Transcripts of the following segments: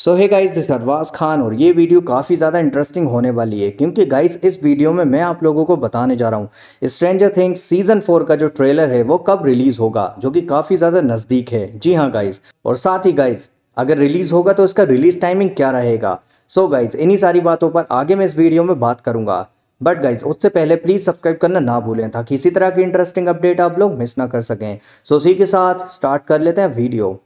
सो है guys this अरवाज Khan और ये वीडियो काफ़ी ज़्यादा इंटरेस्टिंग होने वाली है क्योंकि गाइस इस वीडियो में मैं आप लोगों को बताने जा रहा हूँ स्ट्रेंजर थिंग्स सीज़न फोर का जो ट्रेलर है वो कब रिलीज़ होगा जो कि काफ़ी ज़्यादा नज़दीक है जी हाँ गाइस और साथ ही गाइस अगर रिलीज़ होगा तो इसका रिलीज़ टाइमिंग क्या रहेगा सो गाइज़ इन्हीं सारी बातों पर आगे मैं इस वीडियो में बात करूँगा बट गाइज उससे पहले प्लीज़ सब्सक्राइब करना ना भूलें ताकि इसी तरह की इंटरेस्टिंग अपडेट आप लोग मिस ना कर सकें सो so, उसी के साथ स्टार्ट कर लेते हैं video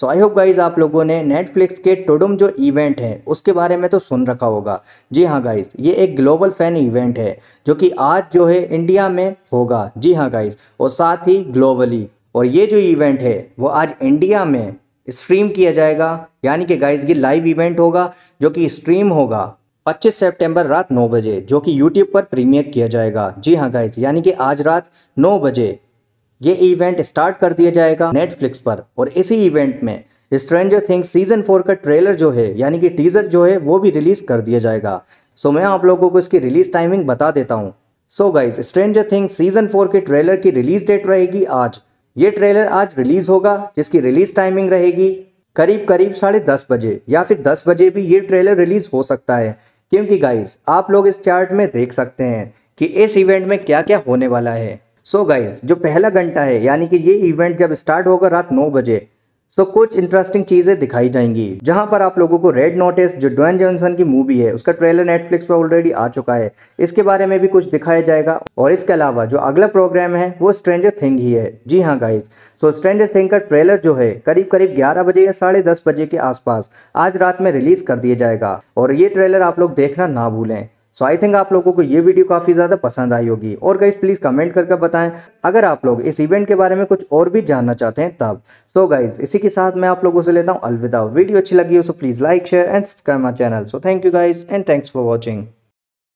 so I hope guys आप लोगों ने नेटफ्लिक्स के टोडम जो इवेंट है उसके बारे में तो सुन रखा होगा जी हाँ गाइज ये एक ग्लोबल फैन इवेंट है जो कि आज जो है इंडिया में होगा जी हाँ गाइज और साथ ही ग्लोबली और ये जो इवेंट है वो आज इंडिया में स्ट्रीम किया जाएगा यानी कि गाइज ये लाइव इवेंट होगा जो कि स्ट्रीम होगा 25 सितंबर रात 9 बजे जो कि YouTube पर प्रीमियर किया जाएगा जी हाँ गाइज यानी कि आज रात 9 बजे ये इवेंट स्टार्ट कर दिया जाएगा नेटफ्लिक्स पर और इसी इवेंट में स्ट्रेंजर थिंग्स सीजन फोर का ट्रेलर जो है यानी कि टीजर जो है वो भी रिलीज कर दिया जाएगा सो मैं आप लोगों को इसकी रिलीज टाइमिंग बता देता हूँ so guys Stranger Things season four के ट्रेलर की रिलीज डेट रहेगी आज ये ट्रेलर आज रिलीज होगा जिसकी रिलीज टाइमिंग रहेगी करीब करीब साढ़े दस बजे या फिर दस बजे भी ये ट्रेलर रिलीज हो सकता है क्योंकि गाइज आप लोग इस चार्ट में देख सकते हैं कि इस इवेंट में क्या क्या होने वाला है सो so गाइस जो पहला घंटा है यानी कि ये इवेंट जब स्टार्ट होगा रात नौ बजे सो so, कुछ इंटरेस्टिंग चीज़ें दिखाई जाएंगी जहां पर आप लोगों को रेड नोटिस जो डोन जॉनसन की मूवी है उसका ट्रेलर नेटफ्लिक्स पर ऑलरेडी आ चुका है इसके बारे में भी कुछ दिखाया जाएगा और इसके अलावा जो अगला प्रोग्राम है वो स्ट्रेंजर थिंग ही है जी हाँ गाइज सो स्ट्रेंजर थिंग का ट्रेलर जो है करीब करीब ग्यारह बजे या साढ़े दस बजे के आसपास आज रात में रिलीज कर दिया जाएगा और ये ट्रेलर आप लोग देखना ना भूलें सो आई थिंक आप लोगों को ये वीडियो काफ़ी ज़्यादा पसंद आई होगी और गाइज प्लीज़ कमेंट करके बताएं अगर आप लोग इस इवेंट के बारे में कुछ और भी जानना चाहते हैं तब सो गाइज इसी के साथ मैं आप लोगों से लेता हूँ अलविदा वीडियो अच्छी लगी हो so please like share and subscribe my channel so thank you guys and thanks for watching